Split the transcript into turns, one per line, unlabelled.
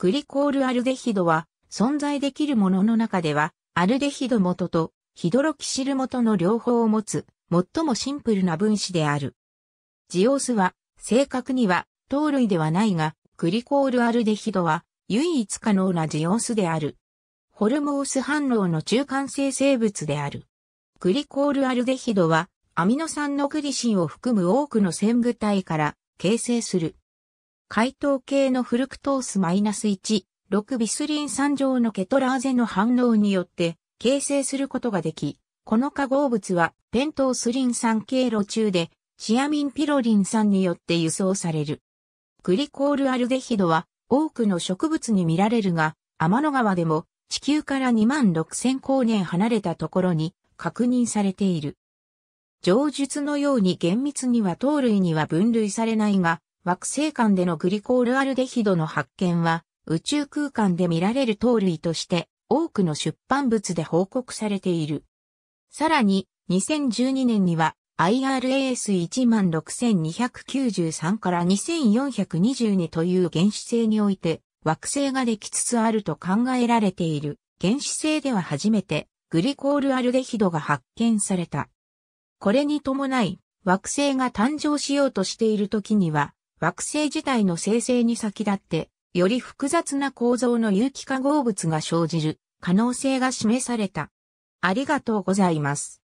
グリコールアルデヒドは、存在できるものの中では、アルデヒド元とヒドロキシル元の両方を持つ、最もシンプルな分子である。ジオスは、正確には、糖類ではないが、グリコールアルデヒドは、唯一可能なジオスである。ホルモース反応の中間性生物である。グリコールアルデヒドは、アミノ酸のグリシンを含む多くの線具体から形成する。解糖系のフルクトース -1、6ビスリン酸上のケトラーゼの反応によって形成することができ、この化合物はペントースリン酸経路中でチアミンピロリン酸によって輸送される。グリコールアルデヒドは多くの植物に見られるが、天の川でも地球から2万6000光年離れたところに確認されている。上述のように厳密には糖類には分類されないが、惑星間でのグリコールアルデヒドの発見は、宇宙空間で見られる糖類として、多くの出版物で報告されている。さらに、2012年には、IRAS16293 から2422という原始性において、惑星ができつつあると考えられている原始性では初めてグリコールアルデヒドが発見された。これに伴い惑星が誕生しようとしている時には惑星自体の生成に先立って、より複雑な構造の有機化合物が生じる可能性が示された。ありが
とうございます。